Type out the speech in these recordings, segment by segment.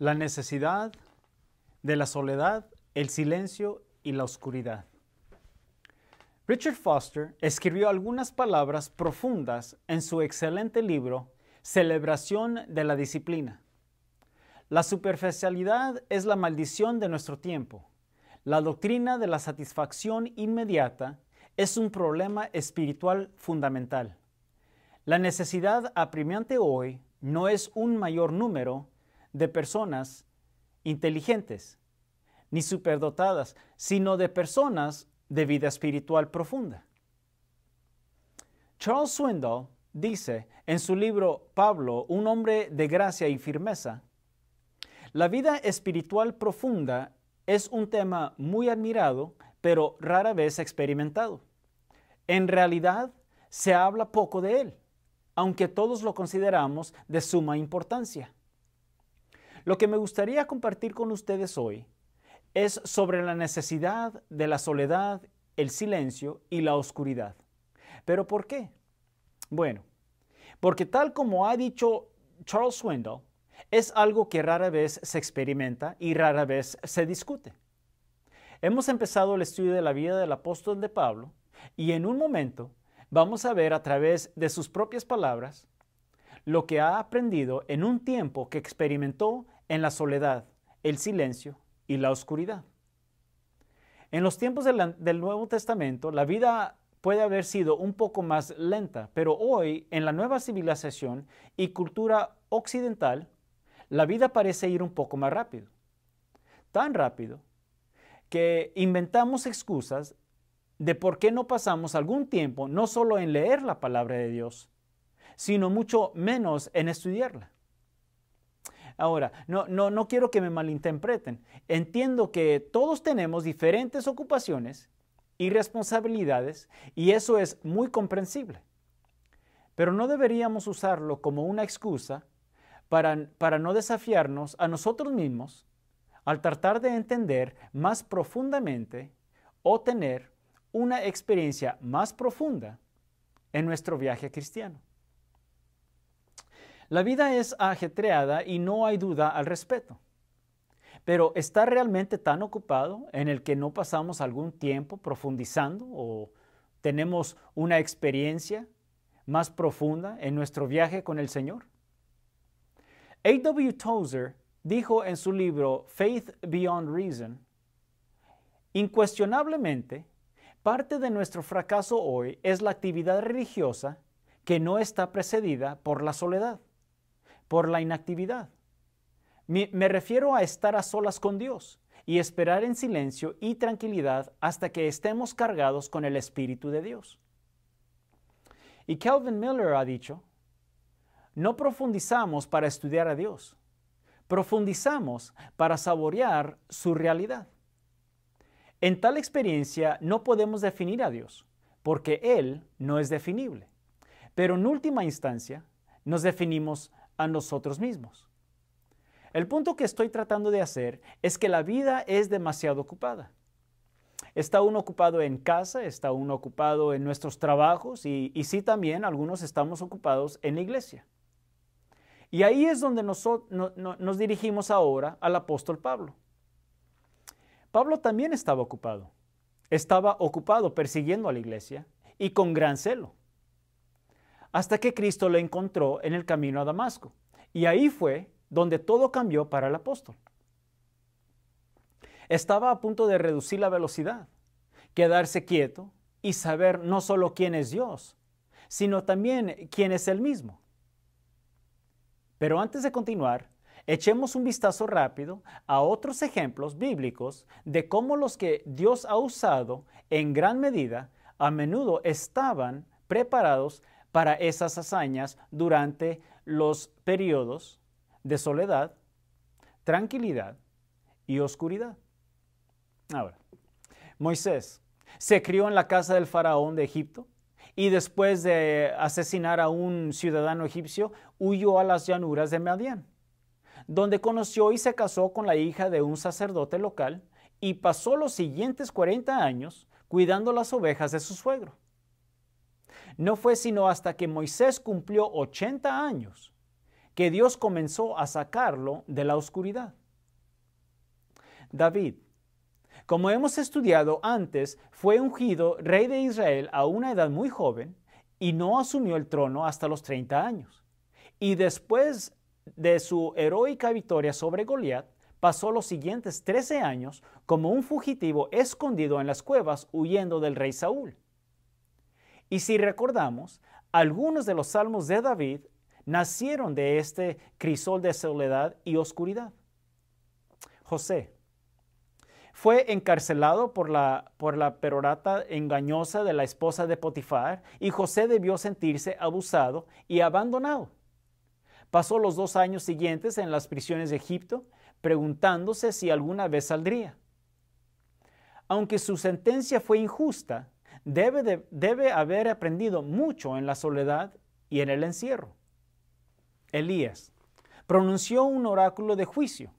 la necesidad de la soledad, el silencio y la oscuridad. Richard Foster escribió algunas palabras profundas en su excelente libro Celebración de la Disciplina. La superficialidad es la maldición de nuestro tiempo. La doctrina de la satisfacción inmediata es un problema espiritual fundamental. La necesidad apremiante hoy no es un mayor número, de personas inteligentes, ni superdotadas, sino de personas de vida espiritual profunda. Charles Swindoll dice en su libro Pablo, un hombre de gracia y firmeza, la vida espiritual profunda es un tema muy admirado, pero rara vez experimentado. En realidad, se habla poco de él, aunque todos lo consideramos de suma importancia. Lo que me gustaría compartir con ustedes hoy es sobre la necesidad de la soledad, el silencio y la oscuridad. ¿Pero por qué? Bueno, porque tal como ha dicho Charles Swindoll, es algo que rara vez se experimenta y rara vez se discute. Hemos empezado el estudio de la vida del apóstol de Pablo y en un momento vamos a ver a través de sus propias palabras lo que ha aprendido en un tiempo que experimentó en la soledad, el silencio y la oscuridad. En los tiempos del Nuevo Testamento, la vida puede haber sido un poco más lenta, pero hoy, en la nueva civilización y cultura occidental, la vida parece ir un poco más rápido. Tan rápido que inventamos excusas de por qué no pasamos algún tiempo no solo en leer la palabra de Dios, sino mucho menos en estudiarla. Ahora, no, no, no quiero que me malinterpreten. Entiendo que todos tenemos diferentes ocupaciones y responsabilidades y eso es muy comprensible. Pero no deberíamos usarlo como una excusa para, para no desafiarnos a nosotros mismos al tratar de entender más profundamente o tener una experiencia más profunda en nuestro viaje cristiano. La vida es ajetreada y no hay duda al respecto. Pero ¿está realmente tan ocupado en el que no pasamos algún tiempo profundizando o tenemos una experiencia más profunda en nuestro viaje con el Señor? A.W. Tozer dijo en su libro Faith Beyond Reason, Incuestionablemente, parte de nuestro fracaso hoy es la actividad religiosa que no está precedida por la soledad por la inactividad. Me refiero a estar a solas con Dios y esperar en silencio y tranquilidad hasta que estemos cargados con el Espíritu de Dios. Y Calvin Miller ha dicho, no profundizamos para estudiar a Dios, profundizamos para saborear su realidad. En tal experiencia no podemos definir a Dios, porque Él no es definible. Pero en última instancia, nos definimos a nosotros mismos. El punto que estoy tratando de hacer es que la vida es demasiado ocupada. Está uno ocupado en casa, está uno ocupado en nuestros trabajos y, sí también algunos estamos ocupados en la iglesia. Y ahí es donde nos dirigimos ahora al apóstol Pablo. Pablo también estaba ocupado. Estaba ocupado persiguiendo a la iglesia y con gran celo hasta que Cristo lo encontró en el camino a Damasco. Y ahí fue donde todo cambió para el apóstol. Estaba a punto de reducir la velocidad, quedarse quieto y saber no solo quién es Dios, sino también quién es Él mismo. Pero antes de continuar, echemos un vistazo rápido a otros ejemplos bíblicos de cómo los que Dios ha usado en gran medida a menudo estaban preparados para esas hazañas durante los periodos de soledad, tranquilidad y oscuridad. Ahora, Moisés se crió en la casa del faraón de Egipto y después de asesinar a un ciudadano egipcio, huyó a las llanuras de Madián, donde conoció y se casó con la hija de un sacerdote local y pasó los siguientes 40 años cuidando las ovejas de su suegro. No fue sino hasta que Moisés cumplió 80 años que Dios comenzó a sacarlo de la oscuridad. David, como hemos estudiado antes, fue ungido rey de Israel a una edad muy joven y no asumió el trono hasta los 30 años. Y después de su heroica victoria sobre Goliat, pasó los siguientes 13 años como un fugitivo escondido en las cuevas huyendo del rey Saúl. Y si recordamos, algunos de los salmos de David nacieron de este crisol de soledad y oscuridad. José fue encarcelado por la, por la perorata engañosa de la esposa de Potifar y José debió sentirse abusado y abandonado. Pasó los dos años siguientes en las prisiones de Egipto preguntándose si alguna vez saldría. Aunque su sentencia fue injusta, debe, haber aprendido mucho en la soledad y en el encierro. Elías pronunció un oráculo de juicio.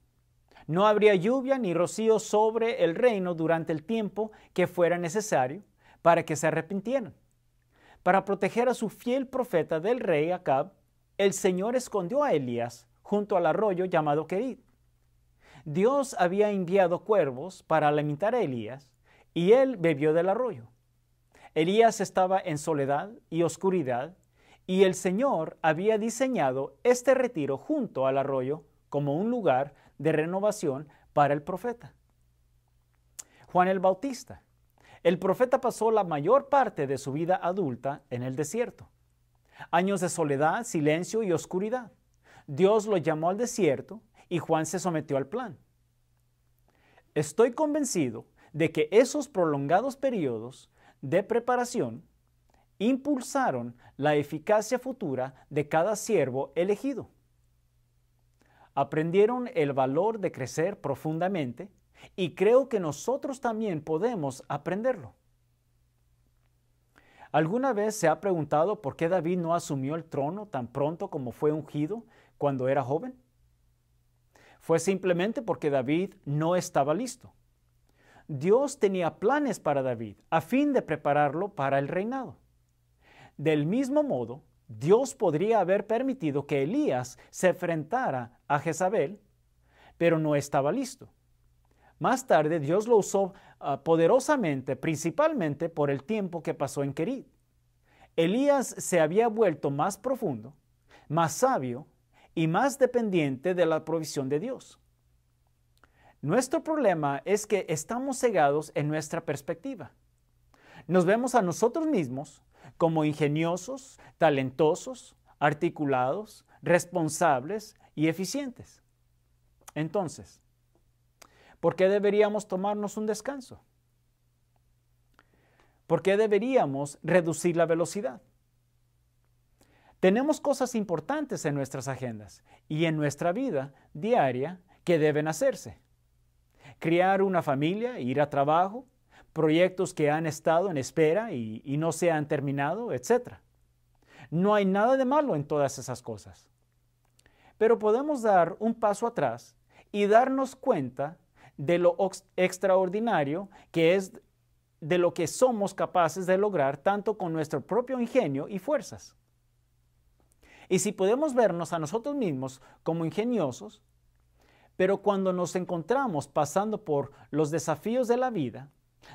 No habría lluvia ni rocío sobre el reino durante el tiempo que fuera necesario para que se arrepintieran. Para proteger a su fiel profeta del rey Acab, el Señor escondió a Elías junto al arroyo llamado Querid. Dios había enviado cuervos para alimentar a Elías y él bebió del arroyo. Elías estaba en soledad y oscuridad y el Señor había diseñado este retiro junto al arroyo como un lugar de renovación para el profeta. Juan el Bautista. El profeta pasó la mayor parte de su vida adulta en el desierto. Años de soledad, silencio y oscuridad. Dios lo llamó al desierto y Juan se sometió al plan. Estoy convencido de que esos prolongados periodos de preparación impulsaron la eficacia futura de cada siervo elegido. Aprendieron el valor de crecer profundamente y creo que nosotros también podemos aprenderlo. ¿Alguna vez se ha preguntado por qué David no asumió el trono tan pronto como fue ungido cuando era joven? Fue simplemente porque David no estaba listo. Dios tenía planes para David a fin de prepararlo para el reinado. Del mismo modo, Dios podría haber permitido que Elías se enfrentara a Jezabel, pero no estaba listo. Más tarde Dios lo usó ah, poderosamente, principalmente por el tiempo que pasó en Querid. Elías se había vuelto más profundo, más sabio y más dependiente de la provisión de Dios. Nuestro problema es que estamos cegados en nuestra perspectiva. Nos vemos a nosotros mismos como ingeniosos, talentosos, articulados, responsables y eficientes. Entonces, ¿por qué deberíamos tomarnos un descanso? ¿Por qué deberíamos reducir la velocidad? Tenemos cosas importantes en nuestras agendas y en nuestra vida diaria que deben hacerse criar una familia, ir a trabajo, proyectos que han estado en espera y, no se han terminado, etc. No hay nada de malo en todas esas cosas. Pero podemos dar un paso atrás y darnos cuenta de lo extraordinario que es de lo que somos capaces de lograr tanto con nuestro propio ingenio y fuerzas. Y si podemos vernos a nosotros mismos como ingeniosos, pero cuando nos encontramos pasando por los desafíos de la vida,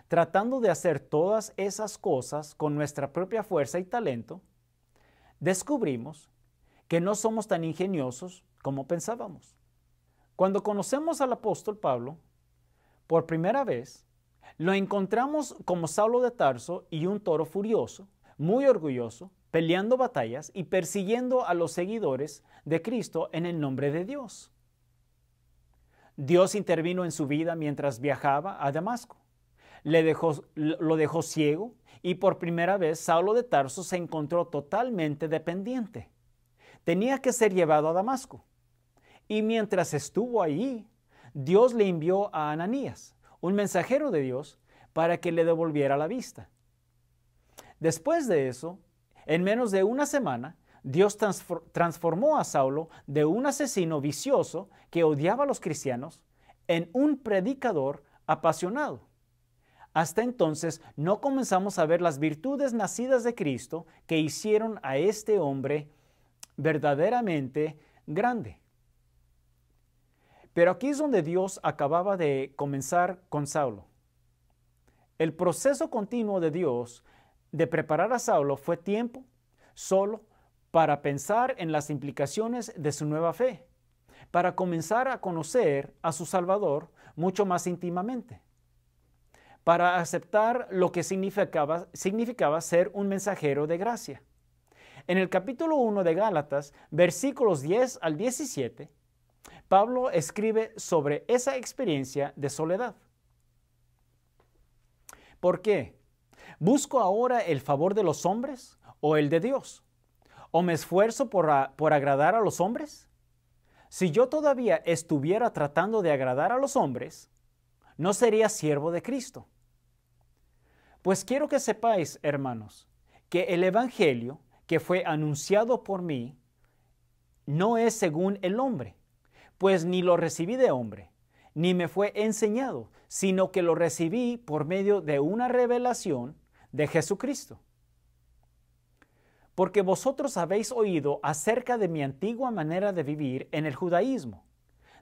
tratando de hacer todas esas cosas con nuestra propia fuerza y talento, descubrimos que no somos tan ingeniosos como pensábamos. Cuando conocemos al apóstol Pablo, por primera vez, lo encontramos como Saulo de Tarso y un toro furioso, muy orgulloso, peleando batallas y persiguiendo a los seguidores de Cristo en el nombre de Dios. Dios intervino en su vida mientras viajaba a Damasco. Le dejó, lo dejó ciego y por primera vez Saulo de Tarso se encontró totalmente dependiente. Tenía que ser llevado a Damasco. Y mientras estuvo allí, Dios le envió a Ananías, un mensajero de Dios, para que le devolviera la vista. Después de eso, en menos de una semana, Dios transformó a Saulo de un asesino vicioso que odiaba a los cristianos en un predicador apasionado. Hasta entonces no comenzamos a ver las virtudes nacidas de Cristo que hicieron a este hombre verdaderamente grande. Pero aquí es donde Dios acababa de comenzar con Saulo. El proceso continuo de Dios de preparar a Saulo fue tiempo, solo para pensar en las implicaciones de su nueva fe, para comenzar a conocer a su Salvador mucho más íntimamente, para aceptar lo que significaba, significaba ser un mensajero de gracia. En el capítulo 1 de Gálatas, versículos 10 al 17, Pablo escribe sobre esa experiencia de soledad. ¿Por qué? ¿Busco ahora el favor de los hombres o el de Dios? ¿O me esfuerzo por, por agradar a los hombres? Si yo todavía estuviera tratando de agradar a los hombres, no sería siervo de Cristo. Pues quiero que sepáis, hermanos, que el Evangelio que fue anunciado por mí no es según el hombre, pues ni lo recibí de hombre, ni me fue enseñado, sino que lo recibí por medio de una revelación de Jesucristo porque vosotros habéis oído acerca de mi antigua manera de vivir en el judaísmo,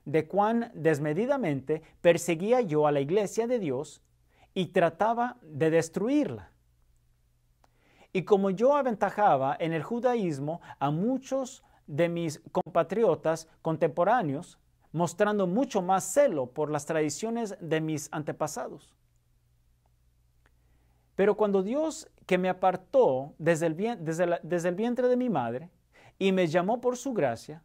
de cuán desmedidamente perseguía yo a la iglesia de Dios y trataba de destruirla. Y como yo aventajaba en el judaísmo a muchos de mis compatriotas contemporáneos, mostrando mucho más celo por las tradiciones de mis antepasados. Pero cuando Dios que me apartó desde el, vientre de mi madre y me llamó por su gracia,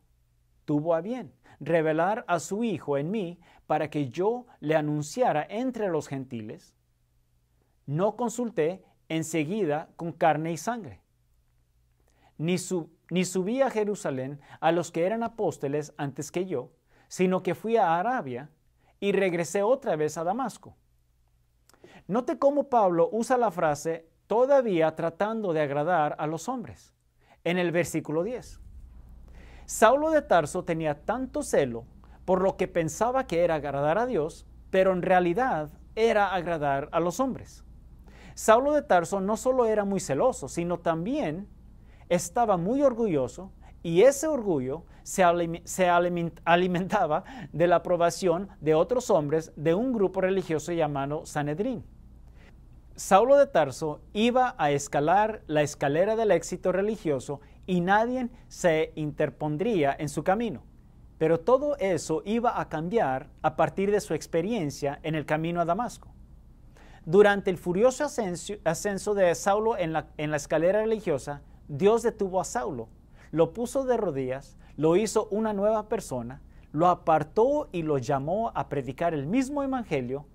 tuvo a bien revelar a su Hijo en mí para que yo le anunciara entre los gentiles, no consulté enseguida con carne y sangre, ni subí a Jerusalén a los que eran apóstoles antes que yo, sino que fui a Arabia y regresé otra vez a Damasco. Note cómo Pablo usa la frase todavía tratando de agradar a los hombres en el versículo 10. Saulo de Tarso tenía tanto celo por lo que pensaba que era agradar a Dios, pero en realidad era agradar a los hombres. Saulo de Tarso no solo era muy celoso, sino también estaba muy orgulloso y ese orgullo se, alimentaba de la aprobación de otros hombres de un grupo religioso llamado Sanedrín. Saulo de Tarso iba a escalar la escalera del éxito religioso y nadie se interpondría en su camino. Pero todo eso iba a cambiar a partir de su experiencia en el camino a Damasco. Durante el furioso ascenso, de Saulo en la, en la escalera religiosa, Dios detuvo a Saulo, lo puso de rodillas, lo hizo una nueva persona, lo apartó y lo llamó a predicar el mismo evangelio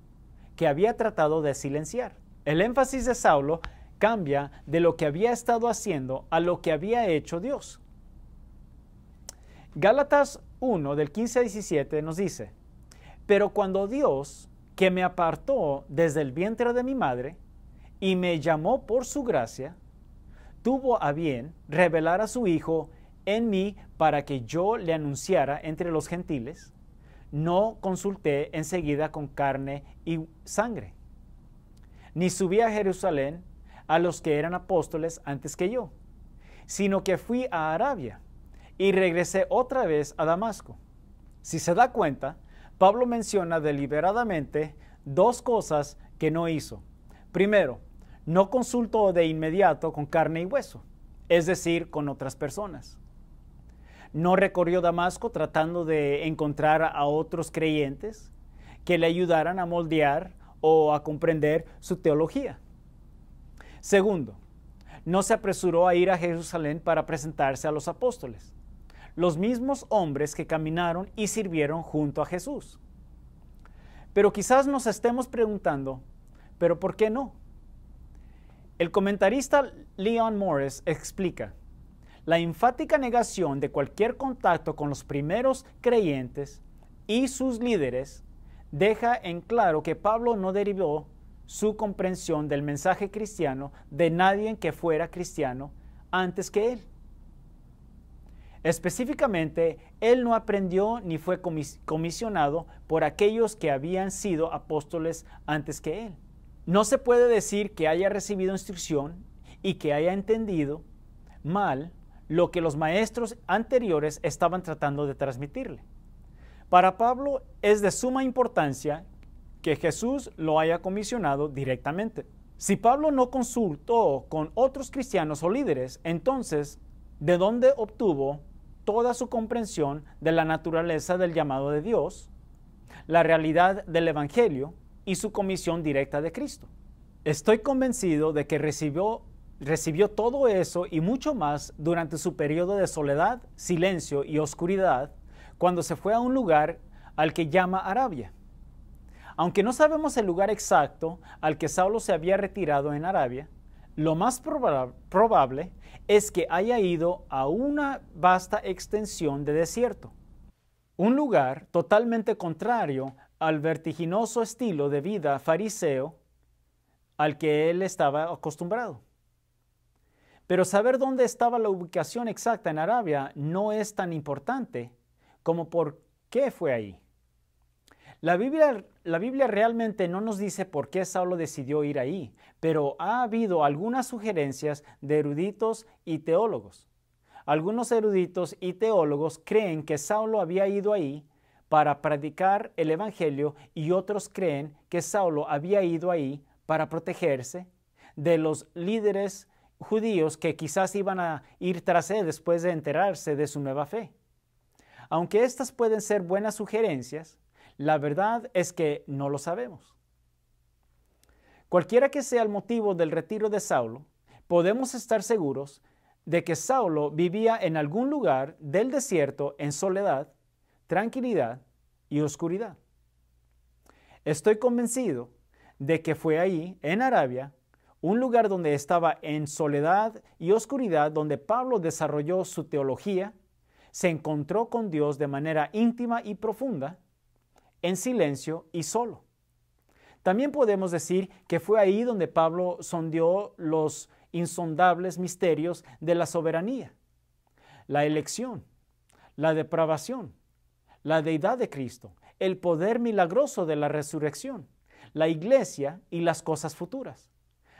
que había tratado de silenciar. El énfasis de Saulo cambia de lo que había estado haciendo a lo que había hecho Dios. Gálatas 1 del 15 a 17 nos dice, pero cuando Dios, que me apartó desde el vientre de mi madre y me llamó por su gracia, tuvo a bien revelar a su Hijo en mí para que yo le anunciara entre los gentiles, no consulté enseguida con carne y sangre ni subí a Jerusalén a los que eran apóstoles antes que yo, sino que fui a Arabia y regresé otra vez a Damasco. Si se da cuenta, Pablo menciona deliberadamente dos cosas que no hizo. Primero, no consultó de inmediato con carne y hueso, es decir, con otras personas. No recorrió Damasco tratando de encontrar a otros creyentes que le ayudaran a moldear o a comprender su teología. Segundo, no se apresuró a ir a Jerusalén para presentarse a los apóstoles, los mismos hombres que caminaron y sirvieron junto a Jesús. Pero quizás nos estemos preguntando, ¿pero por qué no? El comentarista Leon Morris explica, la enfática negación de cualquier contacto con los primeros creyentes y sus líderes deja en claro que Pablo no derivó su comprensión del mensaje cristiano de nadie que fuera cristiano antes que él. Específicamente, él no aprendió ni fue comisionado por aquellos que habían sido apóstoles antes que él. No se puede decir que haya recibido instrucción y que haya entendido mal lo que los maestros anteriores estaban tratando de transmitirle. Para Pablo es de suma importancia que Jesús lo haya comisionado directamente. Si Pablo no consultó con otros cristianos o líderes, entonces, ¿de dónde obtuvo toda su comprensión de la naturaleza del llamado de Dios, la realidad del Evangelio y su comisión directa de Cristo? Estoy convencido de que recibió, recibió todo eso y mucho más durante su periodo de soledad, silencio y oscuridad cuando se fue a un lugar al que llama Arabia. Aunque no sabemos el lugar exacto al que Saulo se había retirado en Arabia, lo más probable es que haya ido a una vasta extensión de desierto, un lugar totalmente contrario al vertiginoso estilo de vida fariseo al que él estaba acostumbrado. Pero saber dónde estaba la ubicación exacta en Arabia no es tan importante como por qué fue ahí. La Biblia, la Biblia realmente no nos dice por qué Saulo decidió ir ahí, pero ha habido algunas sugerencias de eruditos y teólogos. Algunos eruditos y teólogos creen que Saulo había ido ahí para predicar el Evangelio y otros creen que Saulo había ido ahí para protegerse de los líderes judíos que quizás iban a ir tras él después de enterarse de su nueva fe. Aunque estas pueden ser buenas sugerencias, la verdad es que no lo sabemos. Cualquiera que sea el motivo del retiro de Saulo, podemos estar seguros de que Saulo vivía en algún lugar del desierto en soledad, tranquilidad y oscuridad. Estoy convencido de que fue ahí, en Arabia, un lugar donde estaba en soledad y oscuridad, donde Pablo desarrolló su teología, se encontró con Dios de manera íntima y profunda, en silencio y solo. También podemos decir que fue ahí donde Pablo sondió los insondables misterios de la soberanía, la elección, la depravación, la deidad de Cristo, el poder milagroso de la resurrección, la iglesia y las cosas futuras.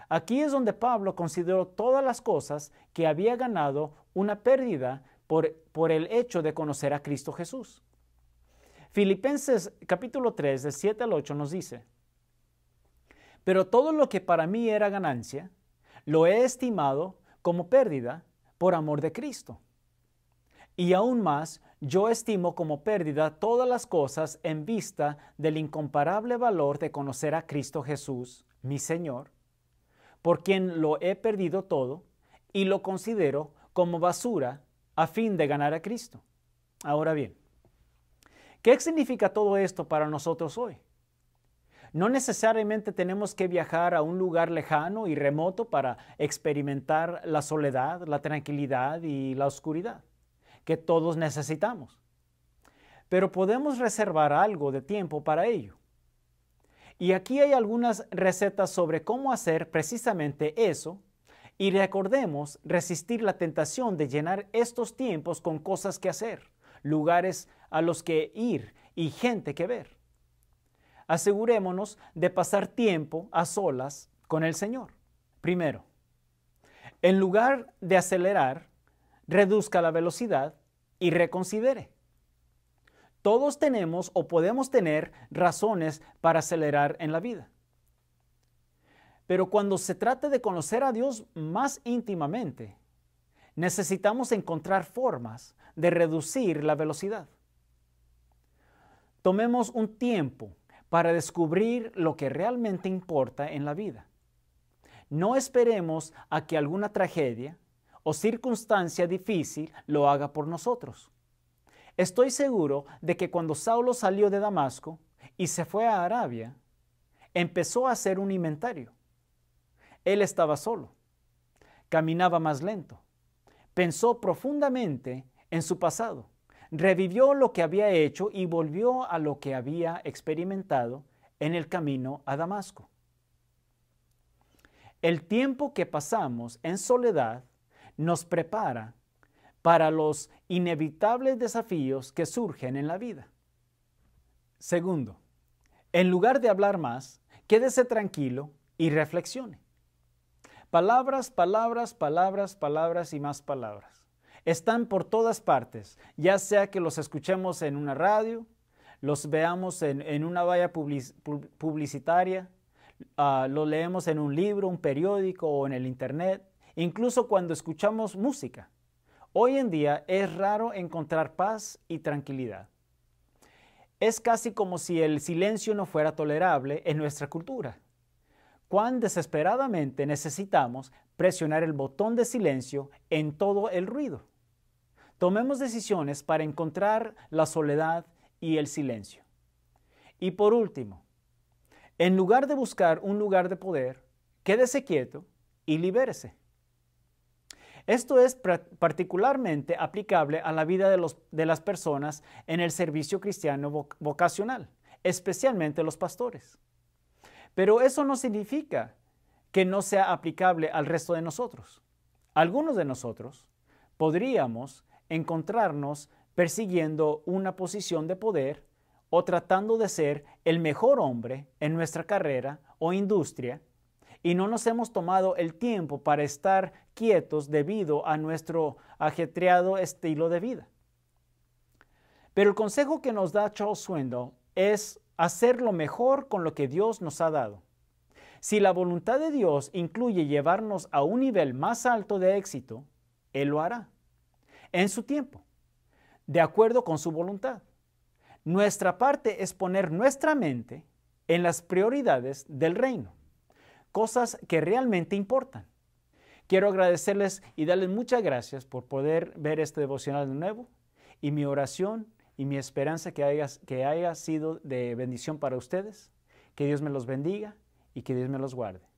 Aquí es donde Pablo consideró todas las cosas que había ganado una pérdida por, el hecho de conocer a Cristo Jesús. Filipenses capítulo 3, del 7 al 8 nos dice, pero todo lo que para mí era ganancia, lo he estimado como pérdida por amor de Cristo. Y aún más, yo estimo como pérdida todas las cosas en vista del incomparable valor de conocer a Cristo Jesús, mi Señor, por quien lo he perdido todo y lo considero como basura a fin de ganar a Cristo. Ahora bien, ¿qué significa todo esto para nosotros hoy? No necesariamente tenemos que viajar a un lugar lejano y remoto para experimentar la soledad, la tranquilidad y la oscuridad que todos necesitamos. Pero podemos reservar algo de tiempo para ello. Y aquí hay algunas recetas sobre cómo hacer precisamente eso y recordemos resistir la tentación de llenar estos tiempos con cosas que hacer, lugares a los que ir y gente que ver. Asegurémonos de pasar tiempo a solas con el Señor. Primero, en lugar de acelerar, reduzca la velocidad y reconsidere. Todos tenemos o podemos tener razones para acelerar en la vida. Pero cuando se trata de conocer a Dios más íntimamente, necesitamos encontrar formas de reducir la velocidad. Tomemos un tiempo para descubrir lo que realmente importa en la vida. No esperemos a que alguna tragedia o circunstancia difícil lo haga por nosotros. Estoy seguro de que cuando Saulo salió de Damasco y se fue a Arabia, empezó a hacer un inventario él estaba solo, caminaba más lento, pensó profundamente en su pasado, revivió lo que había hecho y volvió a lo que había experimentado en el camino a Damasco. El tiempo que pasamos en soledad nos prepara para los inevitables desafíos que surgen en la vida. Segundo, en lugar de hablar más, quédese tranquilo y reflexione. Palabras, palabras, palabras, palabras y más palabras. Están por todas partes, ya sea que los escuchemos en una radio, los veamos en, una valla publicitaria, ah, los leemos en un libro, un periódico o en el Internet, incluso cuando escuchamos música. Hoy en día es raro encontrar paz y tranquilidad. Es casi como si el silencio no fuera tolerable en nuestra cultura cuán desesperadamente necesitamos presionar el botón de silencio en todo el ruido. Tomemos decisiones para encontrar la soledad y el silencio. Y por último, en lugar de buscar un lugar de poder, quédese quieto y libérese. Esto es particularmente aplicable a la vida de, las personas en el servicio cristiano vocacional, especialmente los pastores. Pero eso no significa que no sea aplicable al resto de nosotros. Algunos de nosotros podríamos encontrarnos persiguiendo una posición de poder o tratando de ser el mejor hombre en nuestra carrera o industria y no nos hemos tomado el tiempo para estar quietos debido a nuestro ajetreado estilo de vida. Pero el consejo que nos da Charles Swindoll es hacer lo mejor con lo que Dios nos ha dado. Si la voluntad de Dios incluye llevarnos a un nivel más alto de éxito, Él lo hará, en su tiempo, de acuerdo con su voluntad. Nuestra parte es poner nuestra mente en las prioridades del reino, cosas que realmente importan. Quiero agradecerles y darles muchas gracias por poder ver este devocional de nuevo y mi oración y mi esperanza que haya, que haya sido de bendición para ustedes. Que Dios me los bendiga y que Dios me los guarde.